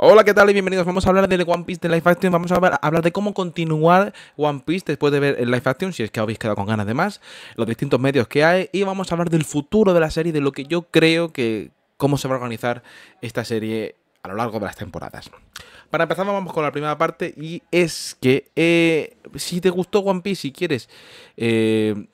Hola, ¿qué tal? Y bienvenidos. Vamos a hablar de One Piece de Life Action. Vamos a hablar, de cómo continuar One Piece después de ver el Life Action, si es que habéis quedado con ganas de más, los distintos medios que hay. Y vamos a hablar del futuro de la serie, de lo que yo creo que. cómo se va a organizar esta serie a lo largo de las temporadas. Para empezar, vamos con la primera parte. Y es que. Eh, si te gustó One Piece, y quieres. Eh,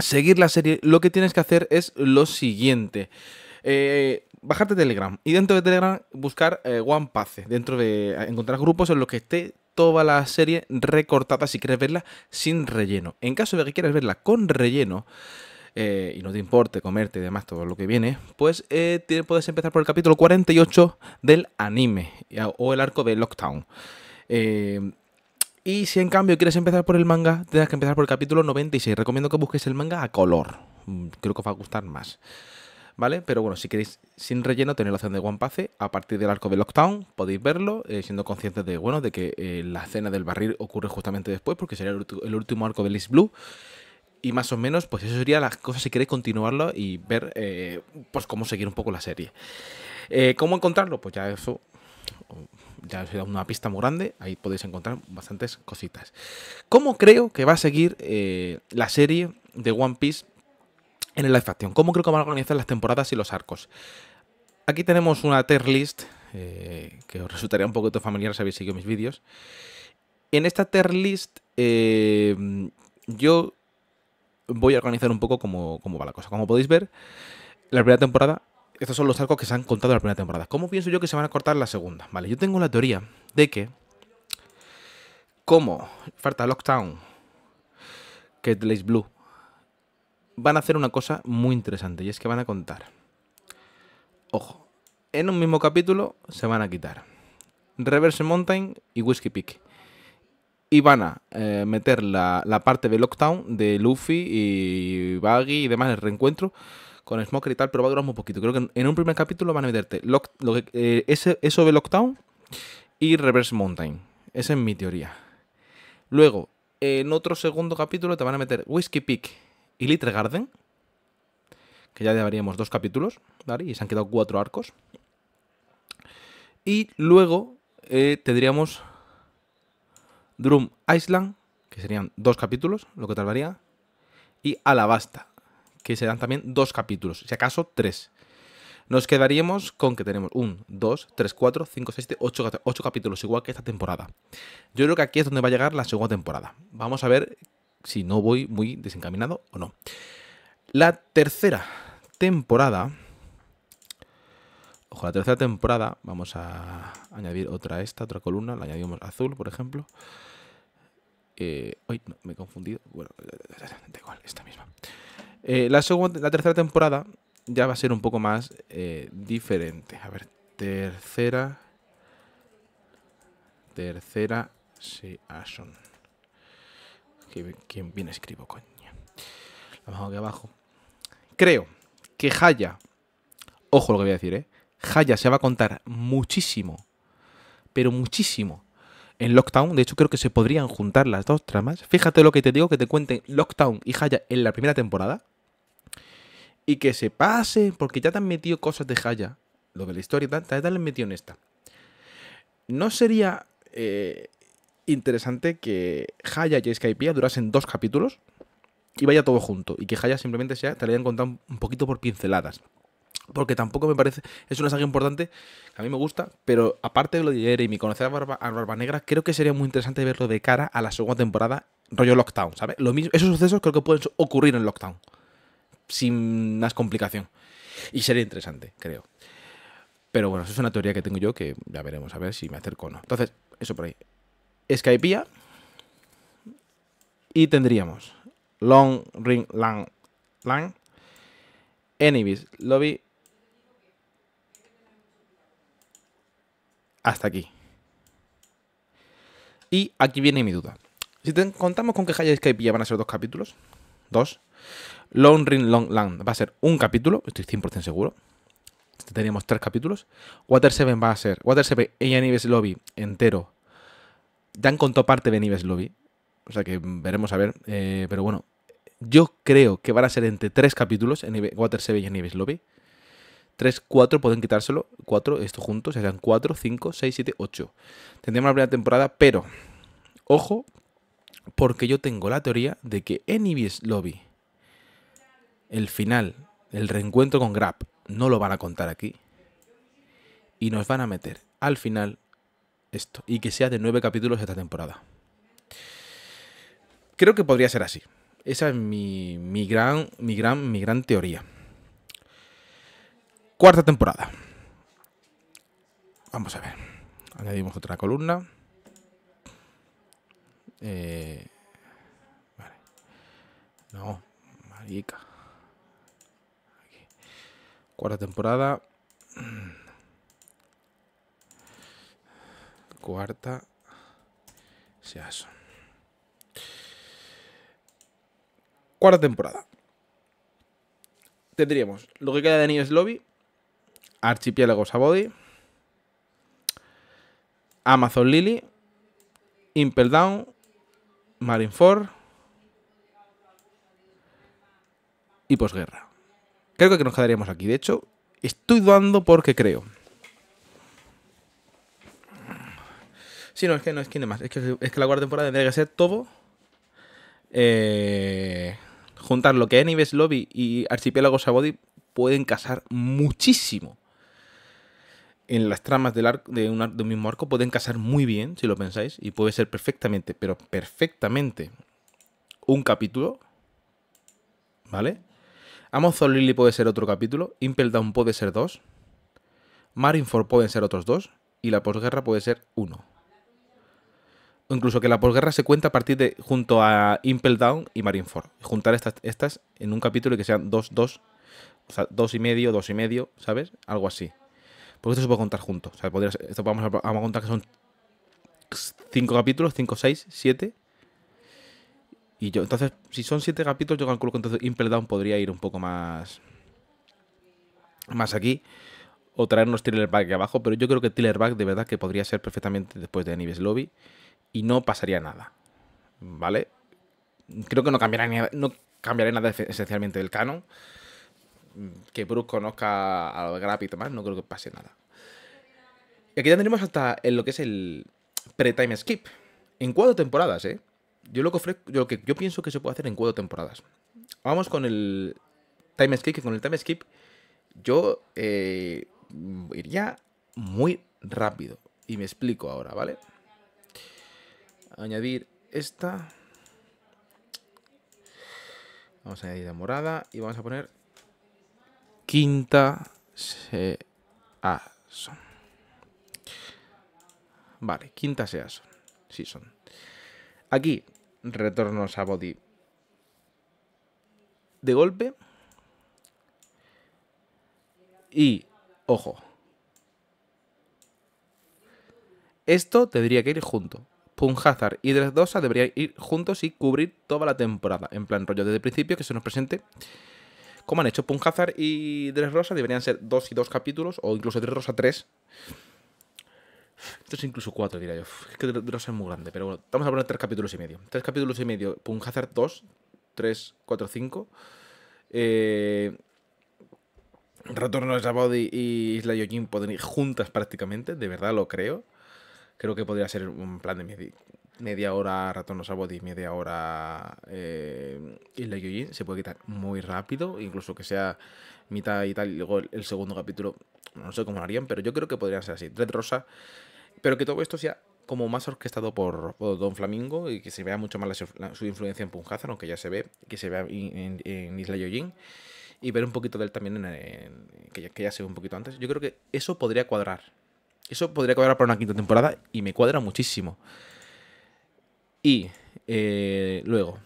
seguir la serie, lo que tienes que hacer es lo siguiente. Eh, bajarte Telegram y dentro de Telegram buscar eh, One Pace, dentro de eh, encontrar grupos en los que esté toda la serie recortada si quieres verla sin relleno. En caso de que quieras verla con relleno, eh, y no te importe comerte y demás todo lo que viene, pues puedes empezar por el capítulo 48 del anime o el arco de Lockdown. y si en cambio quieres empezar por el manga, tendrás que empezar por el capítulo 96. Recomiendo que busques el manga a color. Mm, creo que os va a gustar más. ¿vale? Pero bueno, si queréis sin relleno tener la opción de One Piece a partir del arco de Lockdown, podéis verlo, eh, siendo conscientes de, bueno, de que eh, la escena del barril ocurre justamente después, porque sería el, último arco de list Blue. Y más o menos, pues eso sería la cosa si queréis continuarlo y ver eh, pues cómo seguir un poco la serie. ¿Cómo encontrarlo? Pues ya eso ya os una pista muy grande, ahí podéis encontrar bastantes cositas. ¿Cómo creo que va a seguir la serie de One Piece en el Life action. ¿Cómo creo que van a organizar las temporadas y los arcos? Aquí tenemos una tier list eh, que os resultaría un poquito familiar si habéis seguido mis vídeos. En esta tier list eh, yo voy a organizar un poco cómo, va la cosa. Como podéis ver, la primera temporada estos son los arcos que se han contado en la primera temporada. ¿Cómo pienso yo que se van a cortar la segunda? Vale, yo tengo la teoría de que, como falta Lockdown, que es Blue, van a hacer una cosa muy interesante y es que van a contar. Ojo, en un mismo capítulo se van a quitar Reverse Mountain y Whiskey Peak. Y van a eh, meter la, parte de Lockdown de Luffy y Baggy y demás, el reencuentro con Smoker y tal, pero va a durar muy poquito. Creo que en un primer capítulo van a meterte eh, ese, eso de Lockdown y Reverse Mountain. Esa es mi teoría. Luego, en otro segundo capítulo te van a meter Whiskey Peak y Garden, que ya llevaríamos dos capítulos, ¿vale? Y se han quedado cuatro arcos. Y luego eh, tendríamos Drum Island, que serían dos capítulos, lo que tardaría, y Alabasta, que serán también dos capítulos, si acaso tres. Nos quedaríamos con que tenemos un, dos, tres, cuatro, cinco, seis, ocho, ocho capítulos, igual que esta temporada. Yo creo que aquí es donde va a llegar la segunda temporada. Vamos a ver si no voy muy desencaminado o no. La tercera temporada. Ojo, la tercera temporada. Vamos a añadir otra esta, otra columna. La añadimos azul, por ejemplo. Eh, uy, no, me he confundido. Bueno, da igual, esta misma. Eh, la, segunda, la tercera temporada ya va a ser un poco más eh, diferente. A ver, tercera. Tercera Season. Sí, ¿Quién bien escribo, coño. Lo bajo aquí abajo. Creo que Haya, ojo lo que voy a decir, ¿eh? Haya se va a contar muchísimo, pero muchísimo en Lockdown. De hecho, creo que se podrían juntar las dos tramas. Fíjate lo que te digo, que te cuenten Lockdown y Haya en la primera temporada. Y que se pase, porque ya te han metido cosas de Haya. Lo de la historia y tal, te han metido en esta. No sería eh, interesante que Haya y Skypiea durasen dos capítulos y vaya todo junto. Y que Haya simplemente sea, te la hayan contado un poquito por pinceladas. Porque tampoco me parece. Es una saga importante, que a mí me gusta, pero aparte de lo de Jeremy, conocer a Barba, a Barba Negra, creo que sería muy interesante verlo de cara a la segunda temporada, rollo Lockdown, ¿sabes? Lo mismo, esos sucesos creo que pueden ocurrir en Lockdown, sin más complicación. Y sería interesante, creo. Pero bueno, eso es una teoría que tengo yo que ya veremos a ver si me acerco o no. Entonces, eso por ahí. Skypia y tendríamos Long Ring Lang Lang Enibis Lobby hasta aquí. Y aquí viene mi duda. Si contamos con que Haya Skype ya van a ser dos capítulos, dos, Long Ring Long Land va a ser un capítulo, estoy 100% seguro. Teníamos tres capítulos. Water 7 va a ser Water 7 y Lobby entero Dan han contado parte de Nives Lobby. O sea que veremos a ver. Eh, pero bueno, yo creo que van a ser entre tres capítulos en Water Seven y en Nives Lobby. Tres, cuatro, pueden quitárselo. Cuatro, esto juntos, serán cuatro, cinco, seis, siete, ocho. Tendremos la primera temporada, pero ojo, porque yo tengo la teoría de que en Nives Lobby, el final, el reencuentro con Grab, no lo van a contar aquí. Y nos van a meter al final esto y que sea de nueve capítulos esta temporada. Creo que podría ser así. Esa es mi, gran, mi, gran, mi gran teoría. Cuarta temporada. Vamos a ver. Añadimos otra columna. Eh, vale. No, marica. Cuarta temporada. cuarta sea Cuarta temporada. Tendríamos lo que queda de Anillos Lobby, Archipiélago Sabody, Amazon Lily, Impel Down, Marineford y posguerra. Creo que nos quedaríamos aquí. De hecho, estoy dudando porque creo Sí, no, es que no es que de más. Es que, es que la cuarta temporada tendría que ser todo. Eh, juntar lo que es Lobby y Archipiélago Sabody pueden casar muchísimo. En las tramas del de, un, mismo arco pueden casar muy bien, si lo pensáis, y puede ser perfectamente, pero perfectamente, un capítulo. ¿Vale? Amazon Lily puede ser otro capítulo, Impel Down puede ser dos, Marineford pueden ser otros dos, y la posguerra puede ser uno incluso que la posguerra se cuenta a partir de junto a Impel Down y Marineford. Juntar estas, estas en un capítulo y que sean dos, dos, o sea, dos y medio, dos y medio, ¿sabes? Algo así. Porque esto se puede contar junto O sea, podría esto vamos a, contar que son cinco capítulos, cinco, seis, siete. Y yo, entonces, si son siete capítulos, yo calculo que entonces Impel Down podría ir un poco más. Más aquí. O traernos Tiller Back aquí abajo. Pero yo creo que Tiller de verdad que podría ser perfectamente después de Anibis Lobby y no pasaría nada. ¿Vale? Creo que no cambiará, no cambiaré nada esencialmente del canon. Que Bruce conozca A lo de Grapp y demás, no creo que pase nada. Y aquí ya tenemos hasta en lo que es el pre-time skip. En cuatro temporadas, ¿eh? Yo lo, que ofrezco, yo pienso que se puede hacer en cuatro temporadas. Vamos con el time skip, que con el time skip yo eh, iría muy rápido. Y me explico ahora, ¿vale? añadir esta. Vamos a añadir la morada y vamos a poner quinta Season. Vale, quinta Season. son Aquí, retornos a body. De golpe. Y, ojo. Esto tendría que ir junto. Punhazar y Dresdosa deberían ir juntos y cubrir toda la temporada. En plan, rollo desde el principio que se nos presente. Como han hecho Punhazar y Dresdosa, deberían ser dos y dos capítulos, o incluso Dresdosa tres. Esto incluso cuatro, diría yo. Es que Dresdosa es muy grande, pero bueno, vamos a poner tres capítulos y medio. Tres capítulos y medio, Punhazar dos, tres, cuatro, cinco. Eh. Retorno de Sabody y Isla Yojin pueden ir juntas prácticamente, de verdad lo creo creo que podría ser un plan de media, hora Ratón Osabo y media hora eh, Isla Yujin. Se puede quitar muy rápido, incluso que sea mitad y tal, y luego el, segundo capítulo, no sé cómo lo harían, pero yo creo que podría ser así. Red Rosa, pero que todo esto sea como más orquestado por, Don Flamingo y que se vea mucho más su influencia en Punjazan, aunque ya se ve, que se vea en, Isla Yojin y ver un poquito de él también en, que, ya, se ve un poquito antes. Yo creo que eso podría cuadrar. Eso podría cuadrar para una quinta temporada y me cuadra muchísimo. Y eh, luego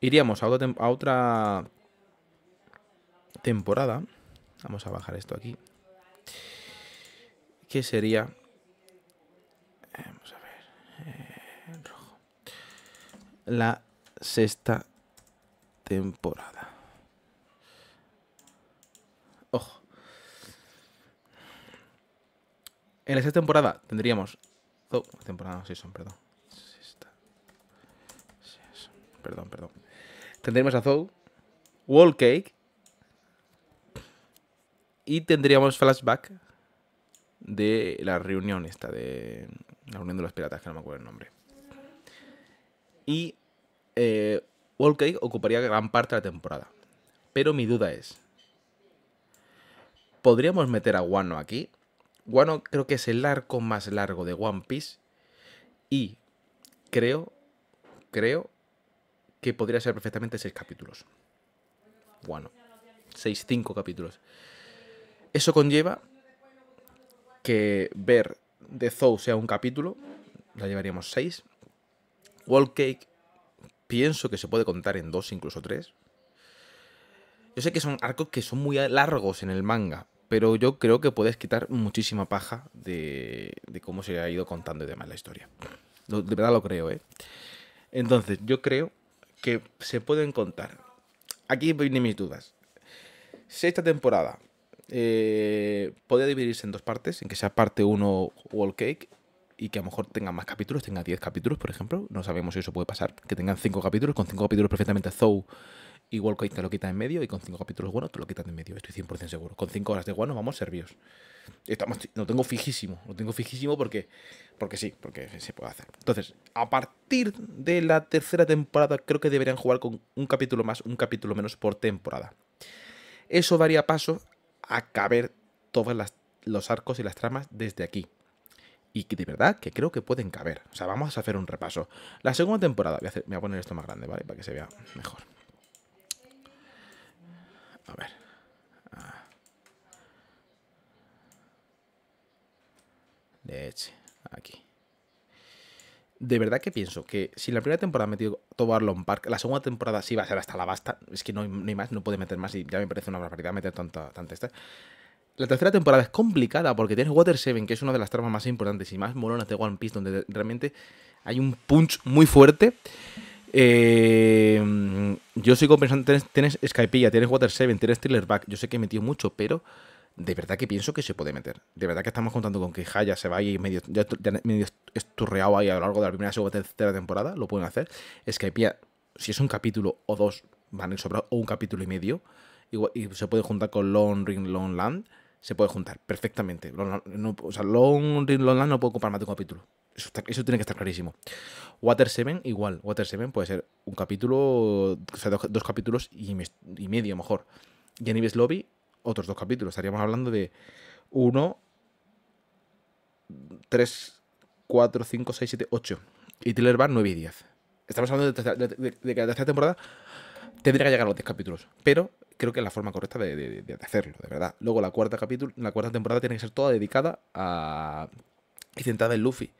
iríamos a, otra, temporada. Vamos a bajar esto aquí. Que sería. Eh, vamos a ver. Eh, rojo. La sexta temporada. Ojo. En la sexta temporada tendríamos... perdón. Perdón, Tendríamos a Zou, Wall y tendríamos flashback de la reunión esta, de la reunión de los piratas, que no me acuerdo el nombre. Y eh, ocuparía gran parte de la temporada. Pero mi duda es, ¿podríamos meter a Wano aquí? Wano creo que es el arco más largo de One Piece. Y creo, creo que podría ser perfectamente seis capítulos. Bueno, Seis, cinco capítulos. Eso conlleva que ver The Zou sea un capítulo. La llevaríamos seis. Wall Cake pienso que se puede contar en dos, incluso tres. Yo sé que son arcos que son muy largos en el manga, pero yo creo que puedes quitar muchísima paja de, cómo se ha ido contando y demás la historia. de verdad lo creo, ¿eh? Entonces, yo creo que se pueden contar. Aquí vienen mis dudas. Si esta temporada eh, dividirse en dos partes, en que sea parte 1 Wall Cake y que a lo mejor tenga más capítulos, tenga 10 capítulos, por ejemplo. No sabemos si eso puede pasar. Que tengan 5 capítulos, con 5 capítulos perfectamente Zou y ahí te lo quita en medio y con cinco capítulos bueno te lo quitan en medio, estoy 100% seguro. Con cinco horas de guano vamos servidos. Estamos, lo tengo fijísimo, lo tengo fijísimo porque, porque sí, porque se puede hacer. Entonces, a partir de la tercera temporada creo que deberían jugar con un capítulo más, un capítulo menos por temporada. Eso daría paso a caber todos los arcos y las tramas desde aquí y de verdad que creo que pueden caber. O sea, vamos a hacer un repaso. La segunda temporada, voy a, voy a, poner esto más grande, ¿vale? Para que se vea mejor. A ver. Ah. de hecho Aquí. De verdad que pienso que si la primera temporada metió metido Arlon Park, la segunda temporada sí va a ser hasta la basta. Es que no hay, más, no puede meter más y ya me parece una barbaridad meter tanta, tanta esta. La tercera temporada es complicada porque tienes Water 7, que es una de las tramas más importantes y más molonas de One Piece, donde realmente hay un punch muy fuerte. Eh, yo sigo pensando Tienes, tienes ya tienes Water 7, tienes Thriller Back. Yo sé que he metido mucho, pero de verdad que pienso que se puede meter. De verdad que estamos contando con que Haya se va y medio, ya, esturreado ahí a lo largo de la primera, segunda, tercera temporada. Lo pueden hacer. ya, si es un capítulo o dos, van a o un capítulo y medio. Y, y se puede juntar con Long Ring, Long Land se puede juntar perfectamente. no, o sea, Long Ring no puedo ocupar más de un capítulo. Eso, tiene que estar clarísimo. Water 7, igual. Water 7 puede ser un capítulo, o sea, dos, capítulos y, medio, mejor. Y Anibis Lobby, otros dos capítulos. Estaríamos hablando de uno, tres, cuatro, cinco, seis, siete, ocho. Y Tiller Bar, nueve y diez. Estamos hablando de, que la tercera temporada tendría que llegar a los 10 capítulos. Pero creo que es la forma correcta de, hacerlo, de verdad. Luego la cuarta capítulo, la cuarta temporada tiene que ser toda dedicada a y centrada en Luffy.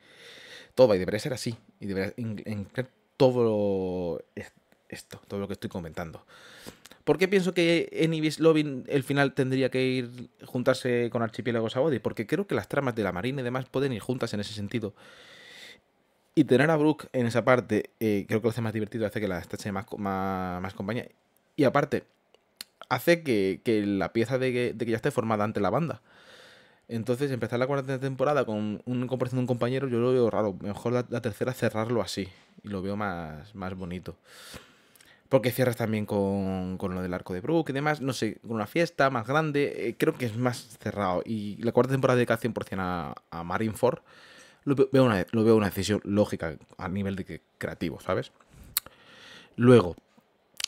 Todo, y debería ser así. Y debería incluir todo esto, todo lo que estoy comentando. ¿Por qué pienso que en Ibis Lobin el final tendría que ir juntarse con Archipiélago Sabody? Porque creo que las tramas de la Marina y demás pueden ir juntas en ese sentido. Y tener a Brooke en esa parte eh, creo que lo hace más divertido, hace que la estache más, más, más compañía. Y aparte, hace que, la pieza de que, ya esté formada ante la banda. Entonces, empezar la cuarta temporada con un comparación un compañero, yo lo veo raro. Mejor la, tercera cerrarlo así. Y lo veo más, más bonito. Porque cierras también con, lo del arco de Brook y demás, no sé, con una fiesta más grande, eh, creo que es más cerrado. Y la cuarta temporada dedica 100% a, a Marineford, lo veo, una, lo veo una decisión lógica a nivel de creativo, ¿sabes? Luego,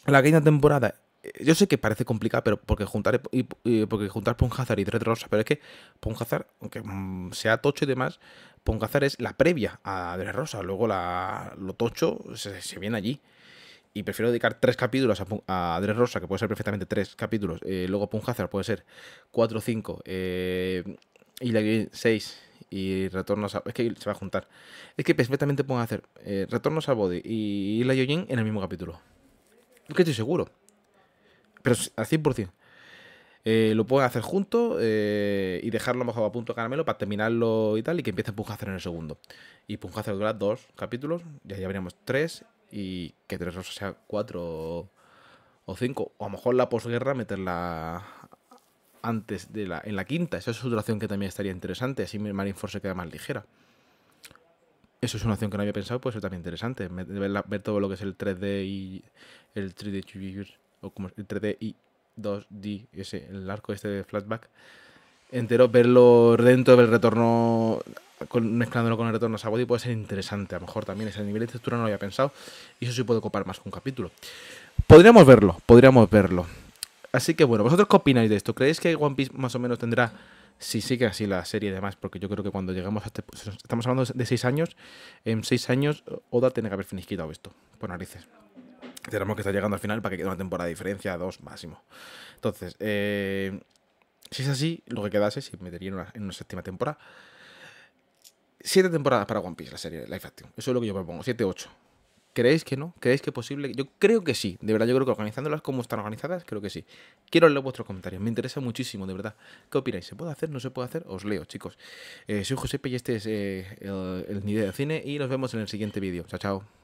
la quinta temporada yo sé que parece complicado, pero porque juntar, y, y, porque juntar Punhazar y Dread Rosa, pero es que Punjazar, aunque mm, sea tocho y demás, Punjazar es la previa a Dread Rosa, luego la, lo tocho se, viene allí. Y prefiero dedicar tres capítulos a, a Rosa, que puede ser perfectamente tres capítulos, eh, luego Punjazar puede ser cuatro o cinco, eh, y la Yoyin seis, y retornos a... Es que se va a juntar. Es que perfectamente pueden hacer eh, Retornos a Body y, la Yojin en el mismo capítulo. Es que estoy seguro pero al 100%. Eh, lo pueden hacer juntos eh, y dejarlo mejor a punto de caramelo para terminarlo y tal, y que empiece hacer en el segundo. Y Punjacer dura dos capítulos, ya veríamos tres, y que tres o sea cuatro o cinco. O a lo mejor la posguerra meterla antes de la. en la quinta. Esa es otra opción que también estaría interesante. Así Force se queda más ligera. Eso es una opción que no había pensado, puede ser también interesante. Ver, ver todo lo que es el 3D y el 3D o como el 3D y 2D, ese, el arco este de flashback, entero, verlo dentro del retorno, con, mezclándolo con el retorno a y puede ser interesante. A lo mejor también ese nivel de textura no lo había pensado y eso sí puedo copar más que un capítulo. Podríamos verlo, podríamos verlo. Así que bueno, ¿vosotros qué opináis de esto? ¿Creéis que One Piece más o menos tendrá si sigue así la serie y demás, porque yo creo que cuando lleguemos a este... Estamos hablando de seis años, en seis años Oda tiene que haber finiquitado esto, por narices. Tenemos que estar llegando al final para que quede una temporada de diferencia, dos máximo. Entonces, eh, si es así, lo que quedase si metería en una, séptima temporada. Siete temporadas para One Piece, la serie Life Action. Eso es lo que yo propongo. Siete, ocho. ¿Creéis que no? ¿Creéis que es posible? Yo creo que sí. De verdad, yo creo que organizándolas como están organizadas, creo que sí. Quiero leer vuestros comentarios. Me interesa muchísimo, de verdad. ¿Qué opináis? ¿Se puede hacer? ¿No se puede hacer? Os leo, chicos. Eh, soy P. y este es eh, el, el de Cine y nos vemos en el siguiente vídeo. Chao, chao.